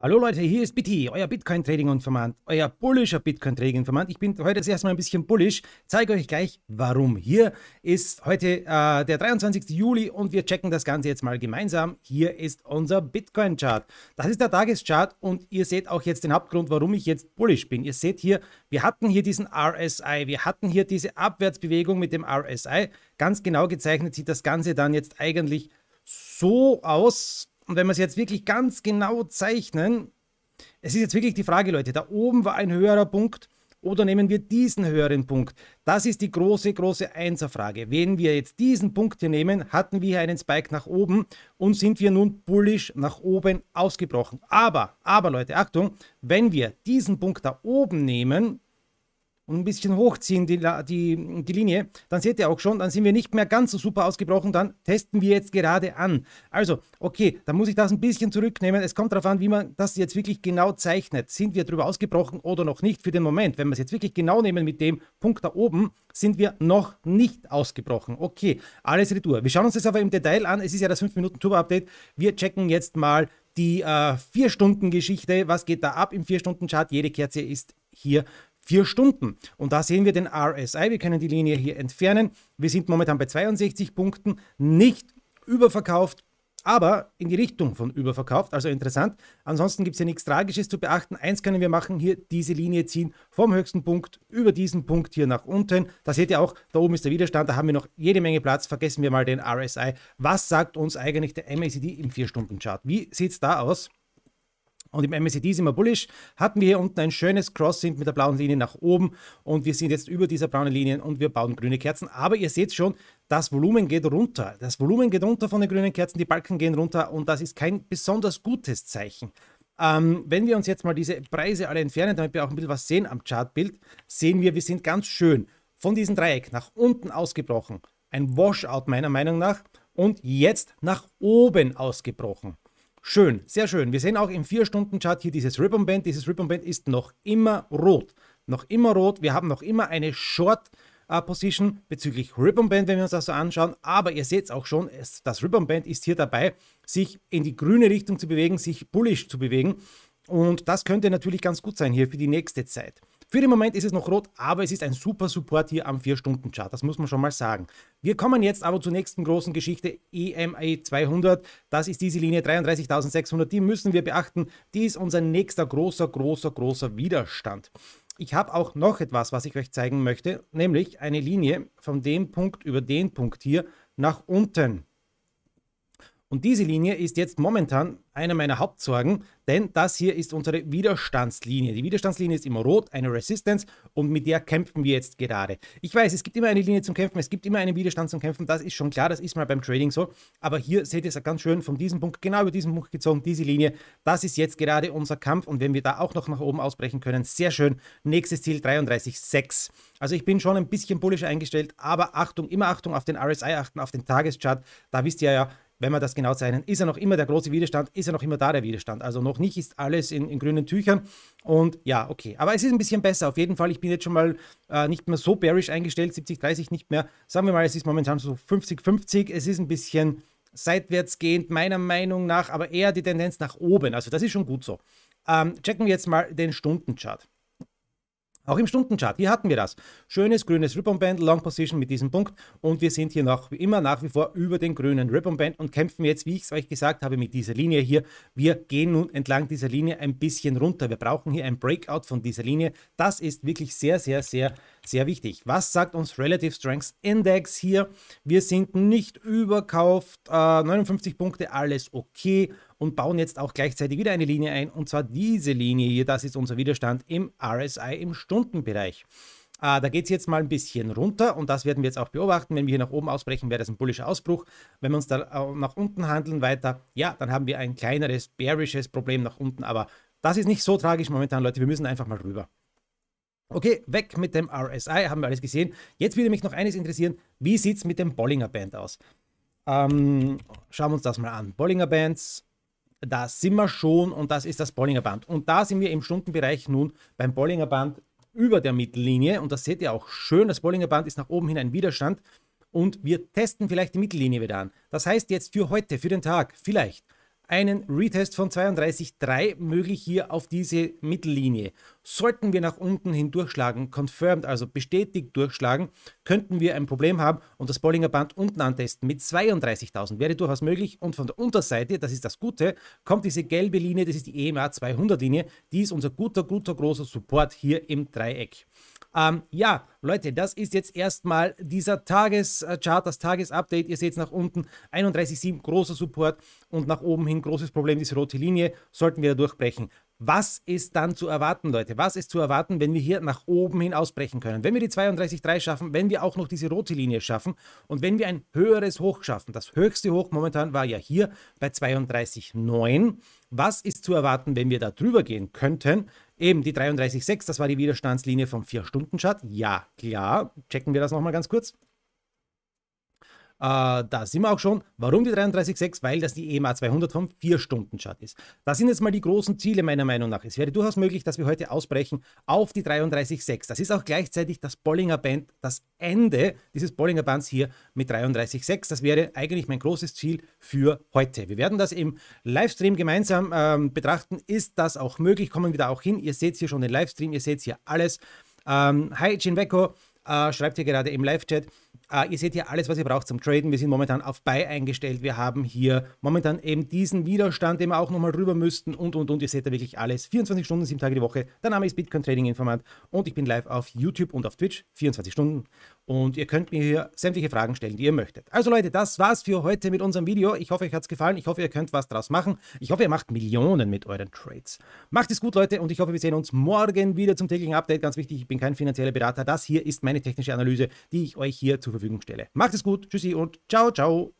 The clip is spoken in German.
Hallo Leute, hier ist Bitty, euer Bitcoin-Trading-Informant, euer bullischer Bitcoin-Trading-Informant. Ich bin heute das Mal ein bisschen bullisch, zeige euch gleich warum. Hier ist heute äh, der 23. Juli und wir checken das Ganze jetzt mal gemeinsam. Hier ist unser Bitcoin-Chart. Das ist der Tageschart und ihr seht auch jetzt den Hauptgrund, warum ich jetzt bullisch bin. Ihr seht hier, wir hatten hier diesen RSI, wir hatten hier diese Abwärtsbewegung mit dem RSI. Ganz genau gezeichnet sieht das Ganze dann jetzt eigentlich so aus, und wenn wir es jetzt wirklich ganz genau zeichnen, es ist jetzt wirklich die Frage, Leute, da oben war ein höherer Punkt oder nehmen wir diesen höheren Punkt? Das ist die große, große Einserfrage. Wenn wir jetzt diesen Punkt hier nehmen, hatten wir hier einen Spike nach oben und sind wir nun bullish nach oben ausgebrochen. Aber, aber Leute, Achtung, wenn wir diesen Punkt da oben nehmen, und ein bisschen hochziehen die, die, die Linie, dann seht ihr auch schon, dann sind wir nicht mehr ganz so super ausgebrochen, dann testen wir jetzt gerade an. Also, okay, dann muss ich das ein bisschen zurücknehmen. Es kommt darauf an, wie man das jetzt wirklich genau zeichnet. Sind wir drüber ausgebrochen oder noch nicht für den Moment? Wenn wir es jetzt wirklich genau nehmen mit dem Punkt da oben, sind wir noch nicht ausgebrochen. Okay, alles retour. Wir schauen uns das aber im Detail an. Es ist ja das 5-Minuten-Turbo-Update. Wir checken jetzt mal die 4-Stunden-Geschichte. Äh, Was geht da ab im 4-Stunden-Chart? Jede Kerze ist hier vier Stunden. Und da sehen wir den RSI. Wir können die Linie hier entfernen. Wir sind momentan bei 62 Punkten, nicht überverkauft, aber in die Richtung von überverkauft, also interessant. Ansonsten gibt es ja nichts Tragisches zu beachten. Eins können wir machen, hier diese Linie ziehen vom höchsten Punkt über diesen Punkt hier nach unten. Da seht ihr auch, da oben ist der Widerstand, da haben wir noch jede Menge Platz. Vergessen wir mal den RSI. Was sagt uns eigentlich der MACD im 4-Stunden-Chart? Wie sieht es da aus? Und im MACD sind wir bullish, hatten wir hier unten ein schönes Crossing mit der blauen Linie nach oben und wir sind jetzt über dieser braunen Linie und wir bauen grüne Kerzen. Aber ihr seht schon, das Volumen geht runter. Das Volumen geht runter von den grünen Kerzen, die Balken gehen runter und das ist kein besonders gutes Zeichen. Ähm, wenn wir uns jetzt mal diese Preise alle entfernen, damit wir auch ein bisschen was sehen am Chartbild, sehen wir, wir sind ganz schön von diesem Dreieck nach unten ausgebrochen. Ein Washout meiner Meinung nach und jetzt nach oben ausgebrochen. Schön, sehr schön. Wir sehen auch im 4-Stunden-Chart hier dieses Ribbon-Band. Dieses Ribbon-Band ist noch immer rot. Noch immer rot. Wir haben noch immer eine Short- äh, Position bezüglich Ribbon Band, wenn wir uns das so anschauen. Aber ihr seht es auch schon, es, das Ribbon Band ist hier dabei, sich in die grüne Richtung zu bewegen, sich bullish zu bewegen. Und das könnte natürlich ganz gut sein hier für die nächste Zeit. Für den Moment ist es noch rot, aber es ist ein super Support hier am 4-Stunden-Chart. Das muss man schon mal sagen. Wir kommen jetzt aber zur nächsten großen Geschichte, EMA 200. Das ist diese Linie 33.600. Die müssen wir beachten. Die ist unser nächster großer, großer, großer Widerstand. Ich habe auch noch etwas, was ich euch zeigen möchte, nämlich eine Linie von dem Punkt über den Punkt hier nach unten. Und diese Linie ist jetzt momentan einer meiner Hauptsorgen, denn das hier ist unsere Widerstandslinie. Die Widerstandslinie ist immer rot, eine Resistance und mit der kämpfen wir jetzt gerade. Ich weiß, es gibt immer eine Linie zum Kämpfen, es gibt immer einen Widerstand zum Kämpfen, das ist schon klar, das ist mal beim Trading so. Aber hier seht ihr es ganz schön von diesem Punkt, genau über diesen Punkt gezogen, diese Linie, das ist jetzt gerade unser Kampf und wenn wir da auch noch nach oben ausbrechen können, sehr schön. Nächstes Ziel 33,6. Also ich bin schon ein bisschen bullisch eingestellt, aber Achtung, immer Achtung auf den RSI achten, auf den Tageschart, da wisst ihr ja, wenn man das genau zeichnet, ist er noch immer der große Widerstand, ist er noch immer da der Widerstand. Also noch nicht ist alles in, in grünen Tüchern. Und ja, okay. Aber es ist ein bisschen besser. Auf jeden Fall, ich bin jetzt schon mal äh, nicht mehr so bearish eingestellt, 70, 30 nicht mehr. Sagen wir mal, es ist momentan so 50, 50. Es ist ein bisschen seitwärtsgehend, meiner Meinung nach, aber eher die Tendenz nach oben. Also das ist schon gut so. Ähm, checken wir jetzt mal den Stundenchart. Auch im Stundenchart, hier hatten wir das. Schönes grünes Ribbon-Band, Long Position mit diesem Punkt und wir sind hier noch wie immer nach wie vor über den grünen Ribbon-Band und kämpfen jetzt, wie ich es euch gesagt habe, mit dieser Linie hier. Wir gehen nun entlang dieser Linie ein bisschen runter. Wir brauchen hier ein Breakout von dieser Linie. Das ist wirklich sehr, sehr, sehr sehr wichtig. Was sagt uns Relative Strengths Index hier? Wir sind nicht überkauft, äh, 59 Punkte, alles okay und bauen jetzt auch gleichzeitig wieder eine Linie ein und zwar diese Linie hier, das ist unser Widerstand im RSI im Stundenbereich. Ah, da geht es jetzt mal ein bisschen runter und das werden wir jetzt auch beobachten. Wenn wir hier nach oben ausbrechen, wäre das ein bullischer Ausbruch. Wenn wir uns da äh, nach unten handeln weiter, ja, dann haben wir ein kleineres, bearisches Problem nach unten. Aber das ist nicht so tragisch momentan, Leute. Wir müssen einfach mal rüber. Okay, weg mit dem RSI, haben wir alles gesehen. Jetzt würde mich noch eines interessieren, wie sieht es mit dem Bollinger Band aus? Ähm, schauen wir uns das mal an. Bollinger Bands, da sind wir schon und das ist das Bollinger Band. Und da sind wir im Stundenbereich nun beim Bollinger Band über der Mittellinie und das seht ihr auch schön, das Bollinger Band ist nach oben hin ein Widerstand und wir testen vielleicht die Mittellinie wieder an. Das heißt jetzt für heute, für den Tag, vielleicht einen Retest von 32,3 möglich hier auf diese Mittellinie. Sollten wir nach unten hin durchschlagen, confirmed, also bestätigt durchschlagen, könnten wir ein Problem haben und das Bollinger Band unten antesten mit 32.000. Wäre durchaus möglich und von der Unterseite, das ist das Gute, kommt diese gelbe Linie, das ist die EMA 200 Linie, die ist unser guter, guter, großer Support hier im Dreieck. Ähm, ja, Leute, das ist jetzt erstmal dieser Tageschart, äh, das Tagesupdate. Ihr seht es nach unten, 31,7 großer Support und nach oben hin großes Problem, diese rote Linie, sollten wir da durchbrechen. Was ist dann zu erwarten, Leute? Was ist zu erwarten, wenn wir hier nach oben hin ausbrechen können? Wenn wir die 32,3 schaffen, wenn wir auch noch diese rote Linie schaffen und wenn wir ein höheres Hoch schaffen. Das höchste Hoch momentan war ja hier bei 32,9. Was ist zu erwarten, wenn wir da drüber gehen könnten? Eben die 33,6, das war die Widerstandslinie vom 4-Stunden-Chart. Ja, klar. Checken wir das nochmal ganz kurz. Äh, da sind wir auch schon. Warum die 33.6? Weil das die EMA 200 vom 4-Stunden-Chart ist. Das sind jetzt mal die großen Ziele meiner Meinung nach. Es wäre durchaus möglich, dass wir heute ausbrechen auf die 33.6. Das ist auch gleichzeitig das Bollinger Band, das Ende dieses Bollinger Bands hier mit 33.6. Das wäre eigentlich mein großes Ziel für heute. Wir werden das im Livestream gemeinsam ähm, betrachten. Ist das auch möglich? Kommen wir da auch hin. Ihr seht hier schon den Livestream, ihr seht hier alles. Ähm, hi, Ginveko, äh, schreibt hier gerade im Live-Chat. Äh, ihr seht hier alles, was ihr braucht zum Traden. Wir sind momentan auf Buy eingestellt. Wir haben hier momentan eben diesen Widerstand, den wir auch nochmal rüber müssten und, und, und. Ihr seht da wirklich alles. 24 Stunden, 7 Tage die Woche. Der Name ist Bitcoin Trading Informant und ich bin live auf YouTube und auf Twitch. 24 Stunden. Und ihr könnt mir hier sämtliche Fragen stellen, die ihr möchtet. Also Leute, das war's für heute mit unserem Video. Ich hoffe, euch hat's gefallen. Ich hoffe, ihr könnt was draus machen. Ich hoffe, ihr macht Millionen mit euren Trades. Macht es gut, Leute. Und ich hoffe, wir sehen uns morgen wieder zum täglichen Update. Ganz wichtig, ich bin kein finanzieller Berater. Das hier ist meine technische Analyse, die ich euch hier zur Verfügung stelle. Macht es gut. Tschüssi und ciao, ciao.